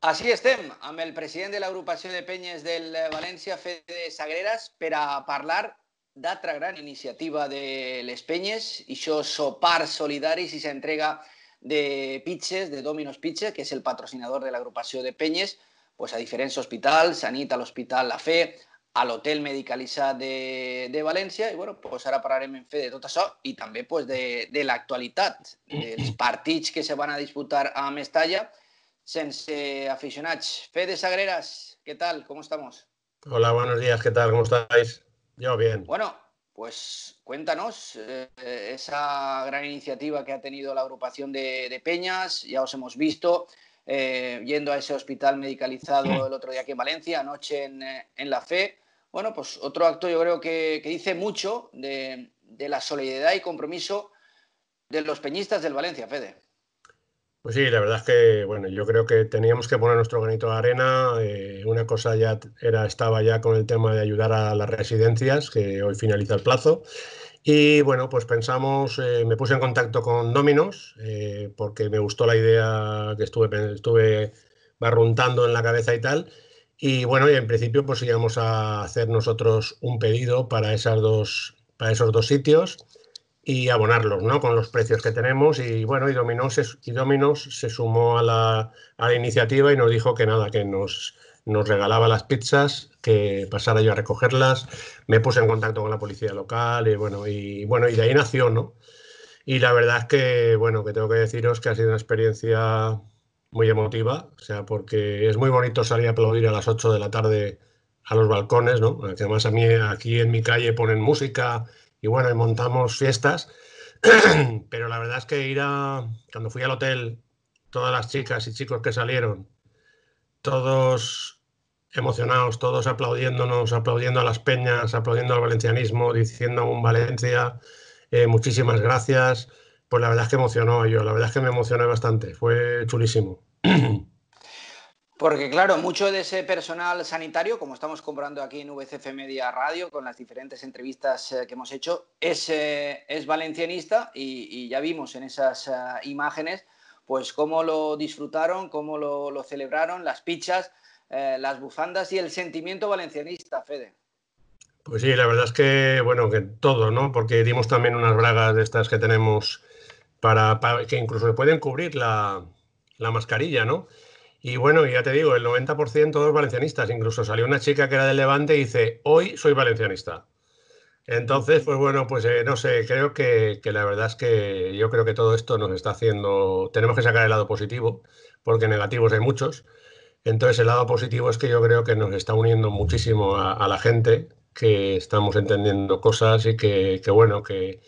Així estem, amb el president de l'agrupació de penyes del València, Fede Sagreras, per a parlar d'altra gran iniciativa de les penyes, i això sopar solidari si s'entrega de pitxes, de Domino's Pitxes, que és el patrocinador de l'agrupació de penyes, pues a diferents hospitals, a nit a l'Hospital La Fe, a l'Hotel Medicalitzat de, de València, i bueno, pues ara parlarem en fe de tot això i també pues, de, de l'actualitat, mm. dels partits que se van a disputar a Mestalla, Sense aficionats. Fede Sagreras, ¿qué tal? ¿Cómo estamos? Hola, buenos días, ¿qué tal? ¿Cómo estáis? Yo bien. Bueno, pues cuéntanos eh, esa gran iniciativa que ha tenido la agrupación de, Peñas, ya os hemos visto, eh, yendo a ese hospital medicalizado el otro día aquí en Valencia, anoche en, eh, La Fe. Bueno, pues otro acto yo creo que, dice mucho de, de, la solidaridad y compromiso de los peñistas del Valencia, Fede. Pues sí, la verdad es que, bueno, yo creo que teníamos que poner nuestro granito de arena. Eh, una cosa ya era, estaba ya con el tema de ayudar a las residencias, que hoy finaliza el plazo. Y bueno, pues pensamos, eh, me puse en contacto con Dominos, eh, porque me gustó la idea que estuve, barruntando en la cabeza y tal. Y bueno, y en principio pues íbamos a hacer nosotros un pedido para, esas dos, para esos dos sitios y abonarlos, ¿no? Con los precios que tenemos y bueno, y Dominos se, y Dominos se sumó a la, iniciativa y nos dijo que nada, que nos, nos regalaba las pizzas, que pasara yo a recogerlas, me puse en contacto con la policía local y bueno, y bueno, y de ahí nació, ¿no? Y la verdad es que, bueno, que tengo que deciros que ha sido una experiencia muy emotiva, o sea, porque es muy bonito salir a aplaudir a las 8 de la tarde a los balcones, ¿no? además a mí aquí en mi calle ponen música y bueno, montamos fiestas, pero la verdad es que ir a, cuando fui al hotel, todas las chicas y chicos que salieron, todos emocionados, todos aplaudiéndonos, aplaudiendo a las peñas, aplaudiendo al valencianismo, diciendo un Valencia, eh, muchísimas gracias. Pues la verdad es que emocionó yo, la verdad es que me emocioné bastante, fue chulísimo. Porque claro, mucho de ese personal sanitario, como estamos comprando aquí en VCF Media Radio, con las diferentes entrevistas eh, que hemos hecho, es, eh, valencianista y, ya vimos en esas eh, imágenes pues cómo lo disfrutaron, cómo lo, celebraron, las pichas, las bufandas y el sentimiento valencianista, Fede. Pues sí, la verdad es que, bueno, que todo, ¿no? Porque dimos también unas bragas de estas que tenemos para, que incluso pueden cubrir la, la mascarilla, ¿no? Y bueno, ya te digo, el 90% todos valencianistas. Incluso salió una chica que era del Levante y dice, hoy soy valencianista. Entonces, pues bueno, pues eh, no sé, creo que, la verdad es que yo creo que todo esto nos está haciendo, tenemos que sacar el lado positivo, porque negativos hay muchos. Entonces, el lado positivo es que yo creo que nos está uniendo muchísimo a, la gente, que estamos entendiendo cosas y que, que bueno, que,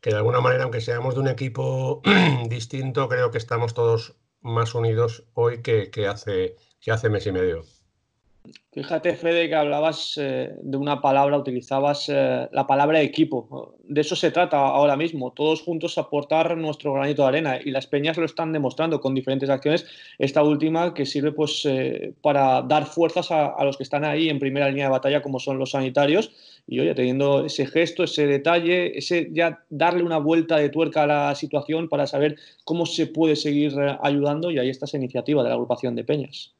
que de alguna manera, aunque seamos de un equipo distinto, creo que estamos todos más unidos hoy que, que hace, que hace mes y medio. Fíjate, Fede, que hablabas eh, de una palabra, utilizabas eh, la palabra equipo. De eso se trata ahora mismo, todos juntos aportar nuestro granito de arena y las peñas lo están demostrando con diferentes acciones. Esta última que sirve pues, eh, para dar fuerzas a, los que están ahí en primera línea de batalla, como son los sanitarios. Y oye, teniendo ese gesto, ese detalle, ese ya darle una vuelta de tuerca a la situación para saber cómo se puede seguir ayudando. Y ahí está esa iniciativa de la agrupación de peñas.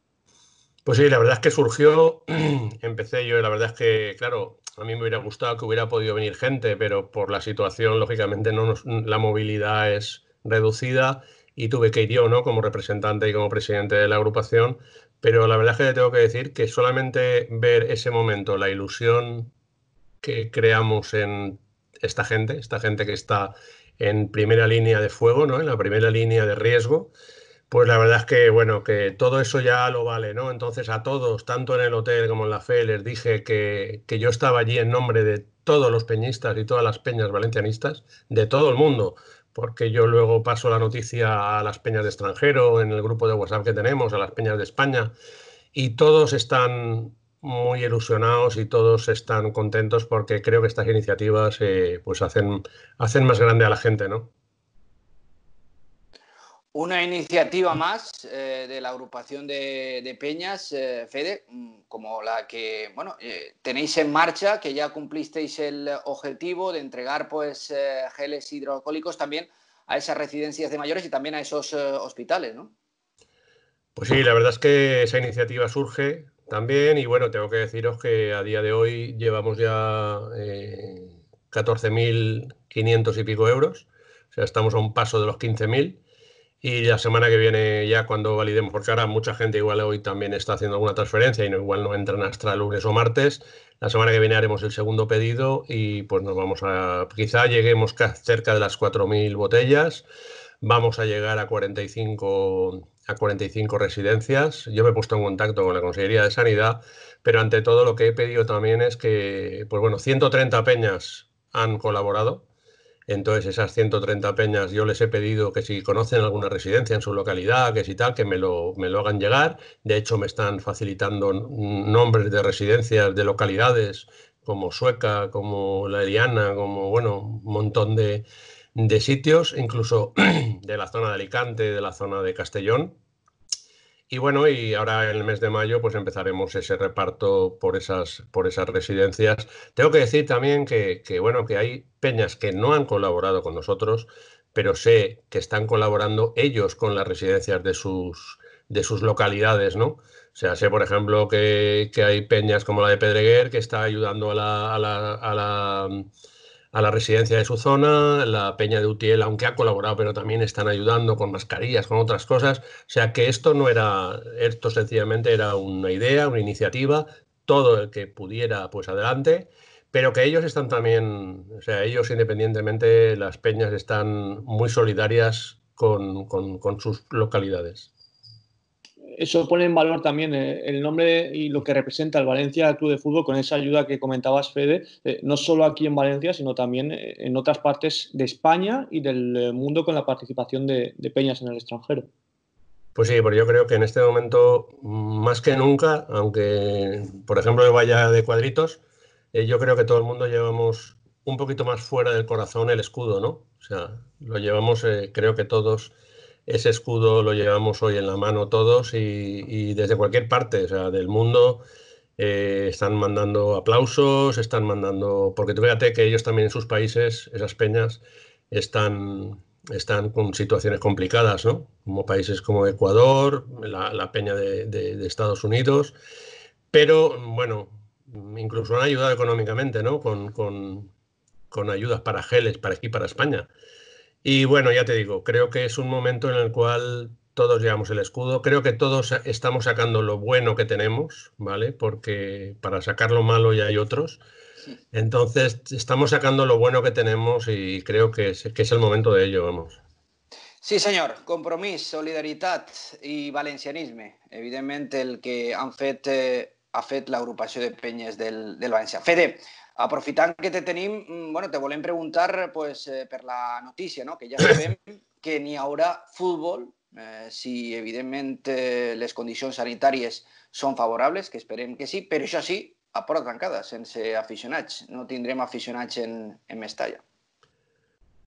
Pues sí, la verdad es que surgió, empecé yo, la verdad es que, claro, a mí me hubiera gustado que hubiera podido venir gente, pero por la situación, lógicamente, no nos, la movilidad es reducida y tuve que ir yo, ¿no? Como representante y como presidente de la agrupación, pero la verdad es que tengo que decir que solamente ver ese momento, la ilusión que creamos en esta gente, esta gente que está en primera línea de fuego, ¿no? En la primera línea de riesgo, pues la verdad es que, bueno, que todo eso ya lo vale, ¿no? Entonces a todos, tanto en el hotel como en la fe, les dije que, yo estaba allí en nombre de todos los peñistas y todas las peñas valencianistas, de todo el mundo, porque yo luego paso la noticia a las peñas de extranjero, en el grupo de WhatsApp que tenemos, a las peñas de España, y todos están muy ilusionados y todos están contentos porque creo que estas iniciativas eh, pues hacen, hacen más grande a la gente, ¿no? Una iniciativa más eh, de la agrupación de, Peñas, eh, Fede, mm, como la que bueno, eh, tenéis en marcha, que ya cumplisteis el objetivo de entregar pues, geles hidroalcohólicos también a esas residencias de mayores y también a esos hospitales, ¿no? Pues sí, la verdad es que esa iniciativa surge también y bueno, tengo que deciros que a día de hoy llevamos ya 14.500 y pico euros, o sea, estamos a un paso de los 15.000 y la semana que viene, ya cuando validemos, porque ahora mucha gente igual hoy también está haciendo alguna transferencia y no, igual no entran hasta lunes o martes. La semana que viene haremos el segundo pedido y pues nos vamos a. Quizá lleguemos cerca de las 4.000 botellas. Vamos a llegar a 45, a 45 residencias. Yo me he puesto en contacto con la Consejería de Sanidad, pero ante todo lo que he pedido también es que, pues bueno, 130 peñas han colaborado entonces, esas 130 peñas yo les he pedido que si conocen alguna residencia en su localidad, que si tal, que me lo, hagan llegar. De hecho, me están facilitando nombres de residencias, de localidades como Sueca, como La Eliana, como, bueno, un montón de, de sitios, incluso de la zona de Alicante, de la zona de Castellón, y bueno, y ahora en el mes de mayo pues empezaremos ese reparto por esas, por esas residencias. Tengo que decir también que, bueno, que hay peñas que no han colaborado con nosotros, pero sé que están colaborando ellos con las residencias de sus, de sus localidades, ¿no? O sea, sé, por ejemplo, que, hay peñas como la de Pedreguer que está ayudando a la a la residencia de su zona, la Peña de Utiel, aunque ha colaborado, pero también están ayudando con mascarillas, con otras cosas. O sea que esto no era, esto sencillamente era una idea, una iniciativa, todo el que pudiera, pues adelante pero que ellos están también, o sea, ellos independientemente, las peñas están muy solidarias con, con, con sus localidades eso pone en valor también eh, el nombre y lo que representa el Valencia Club de Fútbol con esa ayuda que comentabas, Fede, eh, no solo aquí en Valencia, sino también eh, en otras partes de España y del mundo con la participación de, peñas en el extranjero. Pues sí, pero yo creo que en este momento, más que nunca, aunque por ejemplo vaya de cuadritos, yo creo que todo el mundo llevamos un poquito más fuera del corazón el escudo, ¿no? O sea, lo llevamos, creo que todos ese escudo lo llevamos hoy en la mano todos y, desde cualquier parte del mundo eh, están mandando aplausos, están mandando... Porque tú fíjate que ellos también en sus países, esas peñas, están, están con situaciones complicadas, ¿no? Como países como Ecuador, la, peña de, Estados Unidos, pero bueno, incluso han ayudado económicamente, ¿no? Con, con ayudas para geles, para aquí, para España. Y bueno, ya te digo, creo que es un momento en el cual todos llevamos el escudo. Creo que todos estamos sacando lo bueno que tenemos, ¿vale? Porque para sacar lo malo ya hay otros. Entonces, estamos sacando lo bueno que tenemos y creo que es, el momento de ello, vamos. Sí, señor. Compromiso, solidaridad y valencianismo. Evidentemente, el que han fet, eh, ha de peñas del, del Fede, Aprofitant que te tenim, mm, bueno, te a preguntar pues, eh, la noticia, no? que ya saben que ni ahora fútbol, eh, si, evidentemente eh, las condiciones sanitarias son favorables, que esperen que sí, pero eso sí, a porta en sense aficionats. No tendremos aficionats en, Mestalla.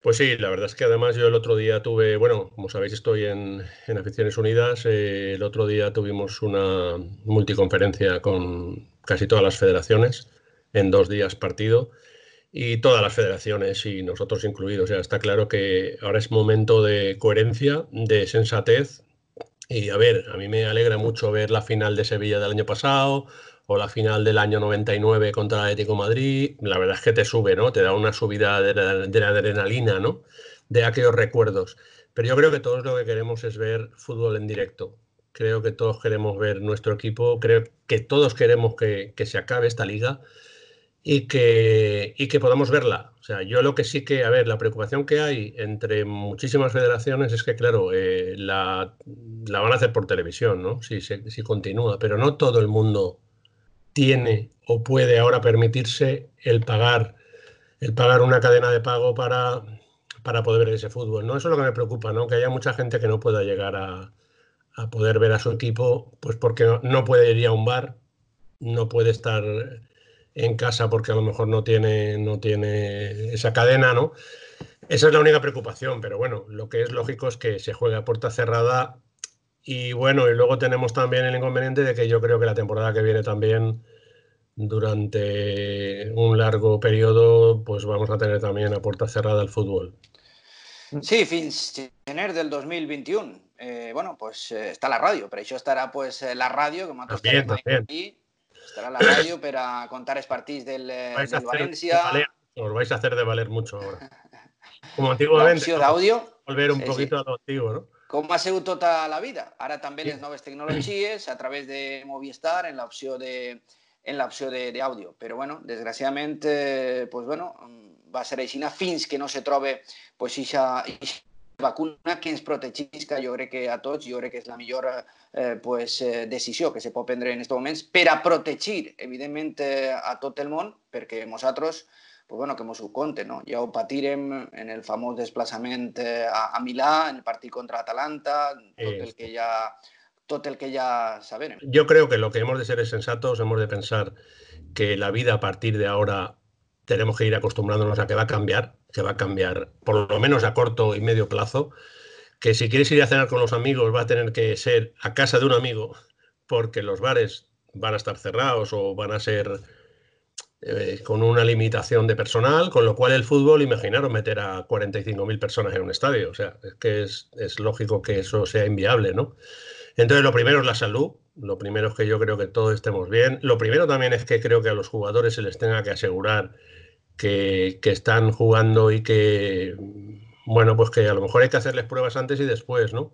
Pues sí, la verdad es que además yo el otro día tuve, bueno, como sabéis estoy en, Aficiones Unidas, el otro día tuvimos una multiconferencia con casi todas las federaciones en dos días partido y todas las federaciones y nosotros incluidos. ya está claro que ahora es momento de coherencia, de sensatez. Y a ver, a mí me alegra mucho ver la final de Sevilla del año pasado o la final del año 99 contra el Atlético Madrid. La verdad es que te sube, ¿no? Te da una subida de, de adrenalina, ¿no? De aquellos recuerdos. Pero yo creo que todos lo que queremos es ver fútbol en directo. Creo que todos queremos ver nuestro equipo. Creo que todos queremos que, que se acabe esta liga y que, y que podamos verla. O sea, yo lo que sí que, a ver, la preocupación que hay entre muchísimas federaciones es que, claro, eh, la, la, van a hacer por televisión, ¿no? Si, si continúa, pero no todo el mundo tiene o puede ahora permitirse el pagar, el pagar una cadena de pago para, para poder ver ese fútbol, ¿no? Eso es lo que me preocupa, ¿no? Que haya mucha gente que no pueda llegar a, a poder ver a su equipo, pues porque no puede ir a un bar, no puede estar en casa porque a lo mejor no tiene, no tiene esa cadena, ¿no? Esa es la única preocupación, pero bueno, lo que es lógico es que se juegue a puerta cerrada y bueno, y luego tenemos también el inconveniente de que yo creo que la temporada que viene también durante un largo periodo, pues vamos a tener también a puerta cerrada el fútbol. Sí, fin de del 2021. Eh, bueno, pues eh, está la radio, pero eso estará pues eh, la radio que me ha también, también. Estará la radio para contar els del, eh, Valencia De os vais a hacer de valer mucho ahora. Como antiguamente. La Volver un poquito a lo antiguo, ¿no? ¿Cómo ha sido toda la vida. Ahora también las nuevas tecnologías a través de Movistar, en la opción de en de audio pero bueno, desgraciadamente, pues, bueno, va a ser sin fins que no se trobe pues, ya vacuna que es protegisca yo creo que a todos yo crec que es la millor eh, pues, eh, que se puede prendre en estos momentos para a evidentemente a tot el món, perquè pues, bueno, que hemos su conte, no? Ya ho patirem en el famoso desplazamiento a, Milán, en el partido contra Atalanta, tot el que ja tot el que ya sabemos. Yo creo que lo que hemos de ser es sensatos, hemos de pensar que la vida a partir de ahora tenemos que ir acostumbrándonos a que va a cambiar, que va a cambiar por lo menos a corto y medio plazo, que si quieres ir a cenar con los amigos va a tener que ser a casa de un amigo porque los bares van a estar cerrados o van a ser eh, con una limitación de personal, con lo cual el fútbol, imaginaros meter a 45.000 personas en un estadio, o sea, es que es lógico que eso sea inviable, ¿no? Entonces, lo primero es la salud, lo primero es que yo creo que todos estemos bien. Lo primero también es que creo que a los jugadores se les tenga que asegurar que, están jugando y que, bueno, pues que a lo mejor hay que hacerles pruebas antes y después, ¿no?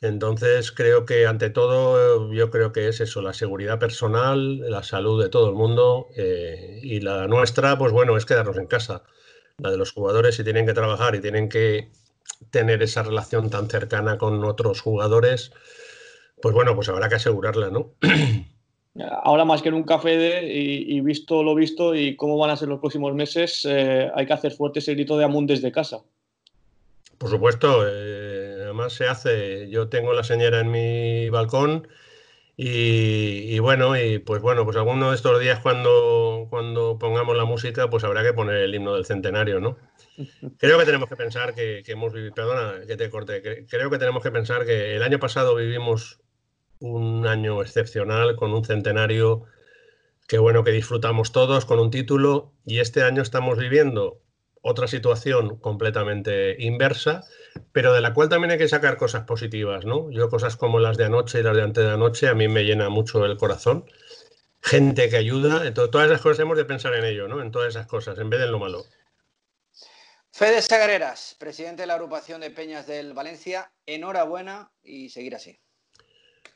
Entonces creo que ante todo yo creo que es eso, la seguridad personal, la salud de todo el mundo eh, y la nuestra, pues bueno, es quedarnos en casa. La de los jugadores si tienen que trabajar y tienen que tener esa relación tan cercana con otros jugadores, pues bueno, pues habrá que asegurarla, ¿no? Ahora más que nunca, un de y visto lo visto y cómo van a ser los próximos meses, eh, hay que hacer fuerte ese grito de Amun desde casa. Por supuesto, eh, además se hace. Yo tengo la señora en mi balcón y, bueno, y pues bueno, pues alguno de estos días cuando, cuando pongamos la música, pues habrá que poner el himno del centenario, ¿no? Creo que tenemos que pensar que, hemos vivido, perdona que te corte, creo que tenemos que pensar que el año pasado vivimos un año excepcional con un centenario que bueno que disfrutamos todos con un título y este año estamos viviendo otra situación completamente inversa, pero de la cual también hay que sacar cosas positivas, ¿no? Yo cosas como las de anoche y las de antes de anoche a mí me llena mucho el corazón. Gente que ayuda, todas esas cosas hemos de pensar en ello, ¿no? En todas esas cosas, en vez de en lo malo. Fede sagareras presidente de la agrupación de Peñas del Valencia, enhorabuena y seguir así.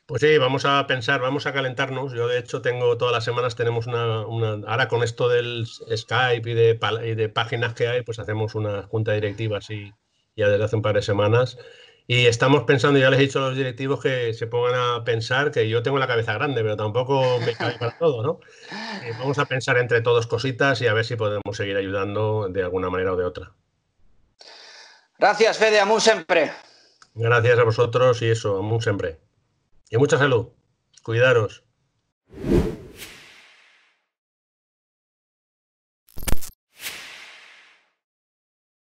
Pues sí, vamos a pensar, vamos a calentarnos. Yo de hecho tengo todas las semanas tenemos una, una ahora con esto del Skype y de, páginas que hay, pues hacemos una junta directiva así ya desde hace un par de semanas. Y estamos pensando, ya les he dicho a los directivos que se pongan a pensar, que yo tengo la cabeza grande, pero tampoco me cabe para todo, ¿no? Eh, vamos a pensar entre todos cositas y a ver si podemos seguir ayudando de alguna manera o de otra. Gracias, Fede, amun siempre. Gracias a vosotros y eso, amun siempre. Y mucha salud. Cuidaros.